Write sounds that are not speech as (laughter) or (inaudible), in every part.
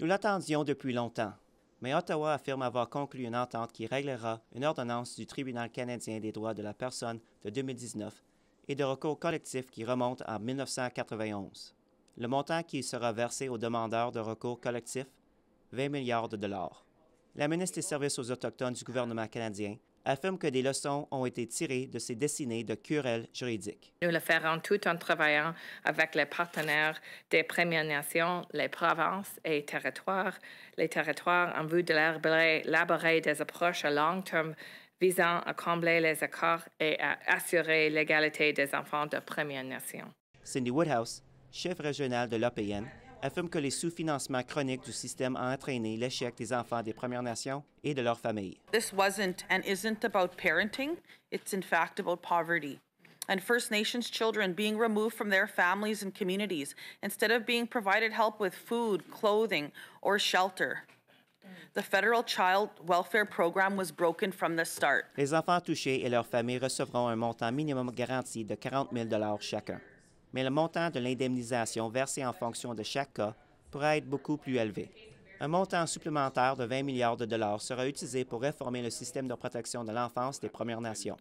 Nous l'attendions depuis longtemps, mais Ottawa affirme avoir conclu une entente qui réglera une ordonnance du Tribunal canadien des droits de la personne de 2019 et de recours collectif qui remonte à 1991. Le montant qui sera versé aux demandeurs de recours collectif, 20 milliards de dollars. La ministre des Services aux Autochtones du gouvernement canadien affirme que des leçons ont été tirées de ces dessinées de querelles juridiques. Nous le ferons tout en travaillant avec les partenaires des Premières Nations, les provinces et territoires, les territoires en vue de l'élaborer des approches à long terme visant à combler les accords et à assurer l'égalité des enfants de Premières Nations. Cindy Woodhouse, chef régional de l'OPN, affirme que les sous-financements chroniques du système ont entraîné l'échec des enfants des Premières Nations et de leurs familles. This wasn't and isn't about parenting, it's in fact about poverty. And First Nations children being removed from their families and communities instead of being provided help with food, clothing, or shelter. The federal child welfare program was broken from the start. Les enfants touchés et leurs familles recevront un montant minimum garanti de 40 000 chacun mais le montant de l'indemnisation versée en fonction de chaque cas pourrait être beaucoup plus élevé. Un montant supplémentaire de 20 milliards de dollars sera utilisé pour réformer le système de protection de l'enfance des Premières Nations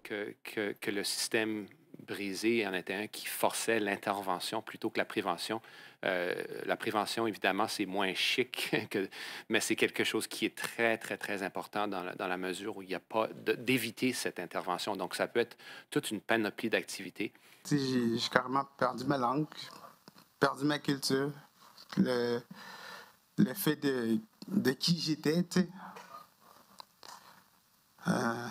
brisé, il y en était un qui forçait l'intervention plutôt que la prévention. Euh, la prévention, évidemment, c'est moins chic, (laughs) que, mais c'est quelque chose qui est très, très, très important dans la, dans la mesure où il n'y a pas d'éviter cette intervention. Donc, ça peut être toute une panoplie d'activités. J'ai carrément perdu ma langue, perdu ma culture, le, le fait de, de qui j'étais, euh,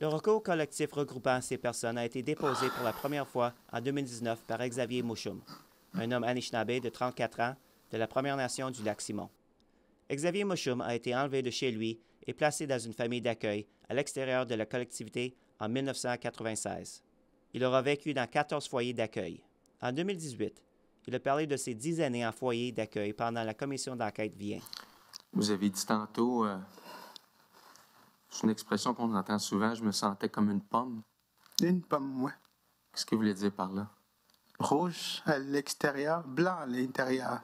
le recours collectif regroupant ces personnes a été déposé pour la première fois en 2019 par Xavier Mouchoum, un homme Anishinaabe de 34 ans de la Première Nation du lac Simon. Xavier Mouchoum a été enlevé de chez lui et placé dans une famille d'accueil à l'extérieur de la collectivité en 1996. Il aura vécu dans 14 foyers d'accueil. En 2018, il a parlé de ses 10 années en foyer d'accueil pendant la commission d'enquête Vien. Vous avez dit tantôt euh, c'est une expression qu'on entend souvent. Je me sentais comme une pomme. Une pomme, moi. Qu'est-ce que vous voulez dire par là? Rouge à l'extérieur, blanc à l'intérieur.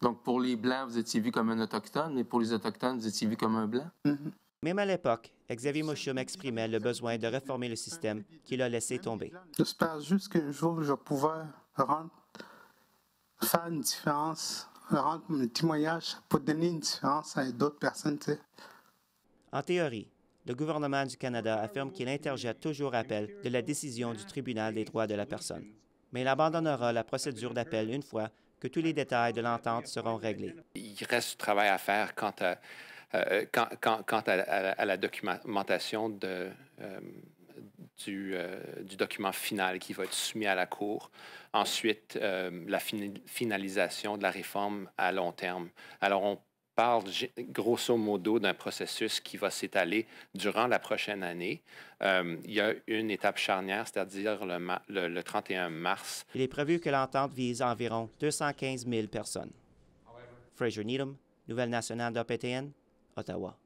Donc pour les Blancs, vous étiez vu comme un Autochtone, et pour les Autochtones, vous étiez vu comme un Blanc? Mm-hmm. Même à l'époque, Xavier Mouchoum exprimait le besoin de réformer le système qu'il a laissé tomber. J'espère juste qu'un jour, je vais rendre, faire une différence, rendre mon témoignage pour donner une différence à d'autres personnes. En théorie, le gouvernement du Canada affirme qu'il interjette toujours appel de la décision du Tribunal des droits de la personne, mais il abandonnera la procédure d'appel une fois que tous les détails de l'entente seront réglés. Il reste du travail à faire quant à, euh, à, la documentation de, euh, du, euh, du, document final qui va être soumis à la Cour. Ensuite, la finalisation de la réforme à long terme. Alors, on parle grosso modo d'un processus qui va s'étaler durant la prochaine année. Euh, il y a une étape charnière, c'est-à-dire le, le, le 31 mars. Il est prévu que l'entente vise environ 215 000 personnes. Ah Fraser Needham, Nouvelle nationale d'OPTN, Ottawa.